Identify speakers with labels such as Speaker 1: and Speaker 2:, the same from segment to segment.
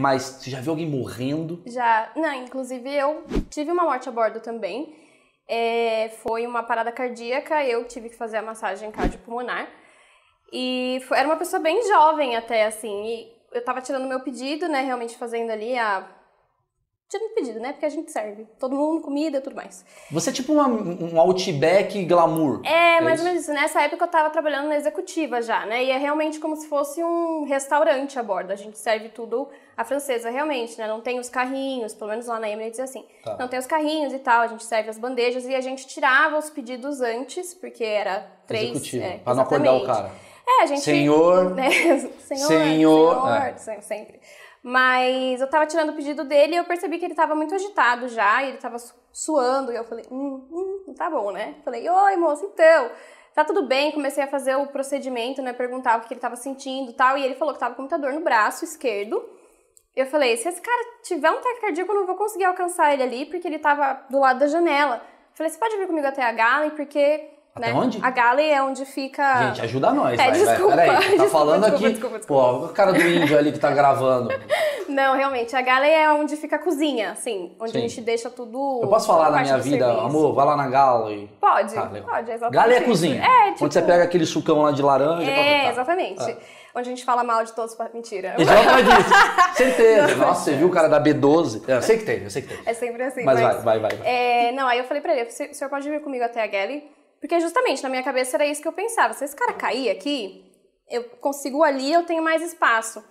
Speaker 1: Mas você já viu alguém morrendo? Já. Não, inclusive eu tive uma morte a bordo também. É, foi uma parada cardíaca, eu tive que fazer a massagem cardiopulmonar. E foi, era uma pessoa bem jovem até, assim. E eu tava tirando meu pedido, né? Realmente fazendo ali a tirando pedido, né? Porque a gente serve. Todo mundo, comida, e tudo mais. Você é tipo uma, um outback glamour. É, é mais ou menos isso. Nessa época eu tava trabalhando na executiva já, né? E é realmente como se fosse um restaurante a bordo. A gente serve tudo à francesa, realmente, né? Não tem os carrinhos, pelo menos lá na Emirates é assim. Tá. Não tem os carrinhos e tal, a gente serve as bandejas e a gente tirava os pedidos antes, porque era três. Executivo, é, pra não acordar o cara. É, a gente. Senhor. Né? senhor, senhor, senhor é. sempre. Mas eu tava tirando o pedido dele e eu percebi que ele tava muito agitado já, e ele tava suando, e eu falei, hum, hum, tá bom, né? Falei, oi moço, então, tá tudo bem? Comecei a fazer o procedimento, né? Perguntar o que ele tava sentindo tal, e ele falou que tava com muita dor no braço esquerdo. Eu falei, se esse cara tiver um taque cardíaco, eu não vou conseguir alcançar ele ali, porque ele tava do lado da janela. Eu falei, você pode vir comigo até a Galen, porque até né? onde? A Gale é onde fica. Gente, ajuda nós. É, vai, desculpa, vai. Peraí, tá desculpa, falando desculpa, aqui. Desculpa, desculpa, Pô, o cara do índio ali que tá gravando. Não, realmente. A Gale é onde fica a cozinha, assim. Onde Sim. a gente deixa tudo. Eu posso falar na minha vida, serviço. amor, vai lá na Gale. Pode, ah, pode, exatamente. Gale é cozinha. É, tipo... Onde você tipo- pega aquele sucão lá de laranja. É, tá. exatamente. É. Onde a gente fala mal de todos. Mentira. Exatamente Certeza. Não. Nossa, você viu o cara da B12? É, eu sei que tem, eu sei que tem. É sempre assim. Mas, mas... vai, vai, vai. vai. É, não, aí eu falei pra ele: o senhor pode vir comigo até a Gale? Porque justamente na minha cabeça era isso que eu pensava. Se esse cara cair aqui, eu consigo ali, eu tenho mais espaço.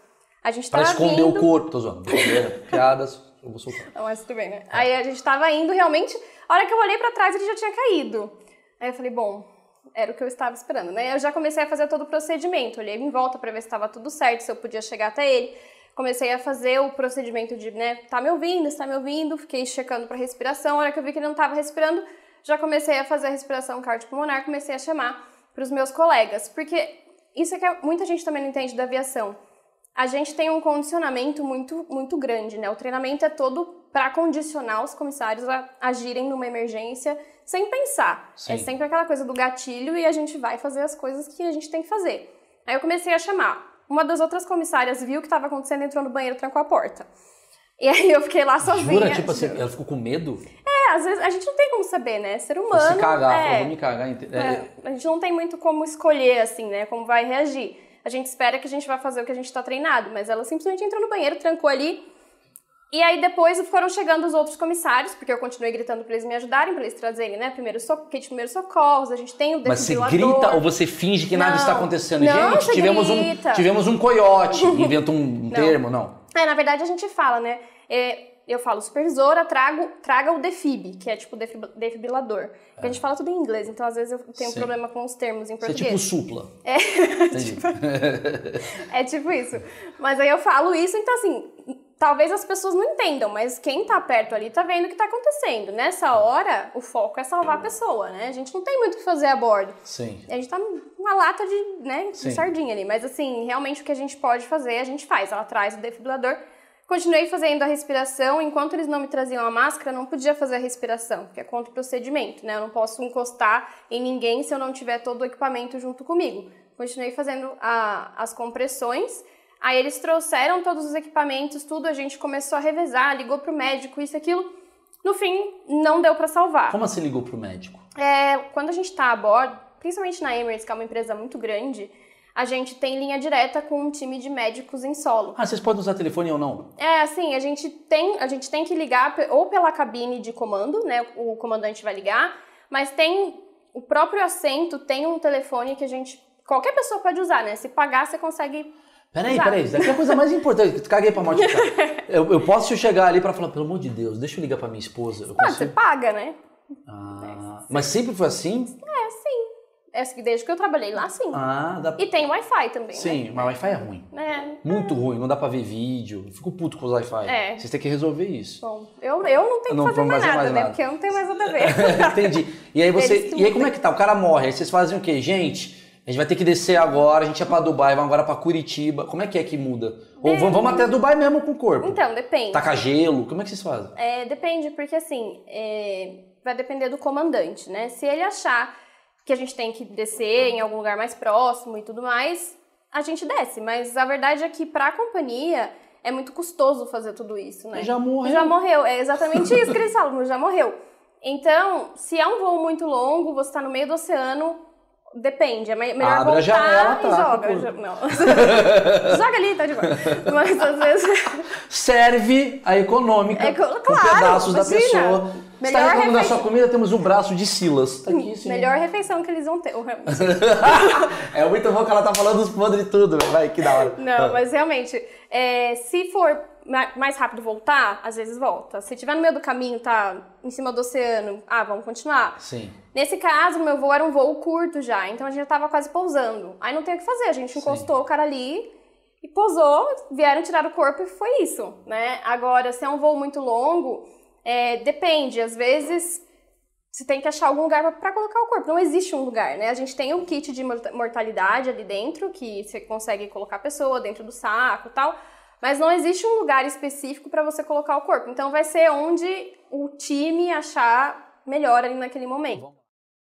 Speaker 1: A gente pra esconder indo... o corpo, tô zoando. Piadas, eu vou soltar. mas tudo bem, né? Aí a gente tava indo realmente. A hora que eu olhei para trás, ele já tinha caído. Aí eu falei, bom, era o que eu estava esperando, né? Eu já comecei a fazer todo o procedimento. Olhei em volta para ver se estava tudo certo, se eu podia chegar até ele. Comecei a fazer o procedimento de, né, tá me ouvindo, está me ouvindo. Fiquei checando para respiração. A hora que eu vi que ele não estava respirando, já comecei a fazer a respiração cardiopulmonar, comecei a chamar para os meus colegas, porque isso é que é, muita gente também não entende da aviação. A gente tem um condicionamento muito, muito grande, né? O treinamento é todo para condicionar os comissários a agirem numa emergência sem pensar. É Sim. É sempre aquela coisa do gatilho e a gente vai fazer as coisas que a gente tem que fazer. Aí eu comecei a chamar. Uma das outras comissárias viu o que estava acontecendo, entrou no banheiro, trancou a porta. E aí eu fiquei lá sozinha. Jura? Tipo assim, ela ficou com medo? às vezes a gente não tem como saber, né? Ser humano. Se cagar, é, eu vou me cagar. É, é, a gente não tem muito como escolher, assim, né? Como vai reagir. A gente espera que a gente vai fazer o que a gente está treinado, mas ela simplesmente entrou no banheiro, trancou ali. E aí depois foram chegando os outros comissários, porque eu continuei gritando para eles me ajudarem, para eles trazerem, né, primeiro so primeiro socorros, a gente tem o Mas você grita ou você finge que não, nada está acontecendo? Não, gente, tivemos grita. um tivemos um coiote, inventa um não. termo, não. É, na verdade a gente fala, né? É, eu falo supervisora, trago, traga o defib, que é tipo defibrilador. É. A gente fala tudo em inglês, então às vezes eu tenho Sim. problema com os termos em português. Você é tipo supla. É, tipo, é tipo isso. Mas aí eu falo isso, então assim, talvez as pessoas não entendam, mas quem tá perto ali tá vendo o que tá acontecendo. Nessa hora, o foco é salvar a pessoa, né? A gente não tem muito o que fazer a bordo. Sim. A gente tá numa lata de, né, de sardinha ali. Mas assim, realmente o que a gente pode fazer, a gente faz. Ela traz o defibrilador Continuei fazendo a respiração, enquanto eles não me traziam a máscara, não podia fazer a respiração, porque é contra o procedimento, né? Eu não posso encostar em ninguém se eu não tiver todo o equipamento junto comigo. Continuei fazendo a, as compressões, aí eles trouxeram todos os equipamentos, tudo, a gente começou a revezar, ligou para o médico, isso, aquilo. No fim, não deu para salvar. Como assim ligou para o médico? É, quando a gente está a bordo, principalmente na Emirates, que é uma empresa muito grande, a gente tem linha direta com um time de médicos em solo. Ah, vocês podem usar telefone ou não? É, assim, a gente tem, a gente tem que ligar ou pela cabine de comando, né? O comandante vai ligar, mas tem o próprio assento tem um telefone que a gente qualquer pessoa pode usar, né? Se pagar, você consegue Peraí, Exato. peraí, isso daqui é a coisa mais importante. Caguei pra morte. Eu, eu posso chegar ali pra falar, pelo amor de Deus, deixa eu ligar pra minha esposa. Eu consigo... você paga, né? Ah, mas sempre foi assim? É, assim, desde que eu trabalhei lá, sim. Ah, dá... E tem Wi-Fi também. Né? Sim, né? mas Wi-Fi é ruim. É. Muito ruim, não dá pra ver vídeo. fico puto com os Wi-Fi. É. Vocês têm que resolver isso. Bom, eu, eu não tenho que fazer, mais, fazer nada, mais nada, né? Porque eu não tenho mais nada a ver. Entendi. E aí você. E aí como é que tá? O cara morre. Aí vocês fazem o quê? Gente, a gente vai ter que descer agora, a gente é pra Dubai, vamos agora pra Curitiba. Como é que é que muda? Ou vamos, vamos até Dubai mesmo com o corpo? Então, depende. Taca gelo, como é que vocês fazem? É, depende, porque assim, é, vai depender do comandante, né? Se ele achar que a gente tem que descer em algum lugar mais próximo e tudo mais, a gente desce. Mas a verdade é que para a companhia é muito custoso fazer tudo isso, né? Já morreu. Já morreu, é exatamente isso que eles falam, já morreu. Então, se é um voo muito longo, você está no meio do oceano, Depende, é melhor Abra voltar janela, e tá, joga. Por... Não. joga ali, tá de boa. Mas às vezes. Serve a econômica é, claro, com pedaços da pessoa. Tá melhor Está reclamando da sua comida, temos um braço de Silas. Tá aqui, hum, sim. Melhor refeição que eles vão ter. é muito bom que ela tá falando os podres e tudo, vai, que da hora. Não, ah. mas realmente, é, se for mais rápido voltar, às vezes volta. Se tiver no meio do caminho, tá em cima do oceano, ah, vamos continuar. Sim. Nesse caso, meu voo era um voo curto já, então a gente já tava quase pousando. Aí não tem o que fazer, a gente encostou Sim. o cara ali e pousou, vieram tirar o corpo e foi isso, né? Agora, se é um voo muito longo, é, depende, às vezes você tem que achar algum lugar para colocar o corpo. Não existe um lugar, né? A gente tem um kit de mortalidade ali dentro que você consegue colocar a pessoa dentro do saco, tal mas não existe um lugar específico para você colocar o corpo. Então vai ser onde o time achar melhor ali naquele momento.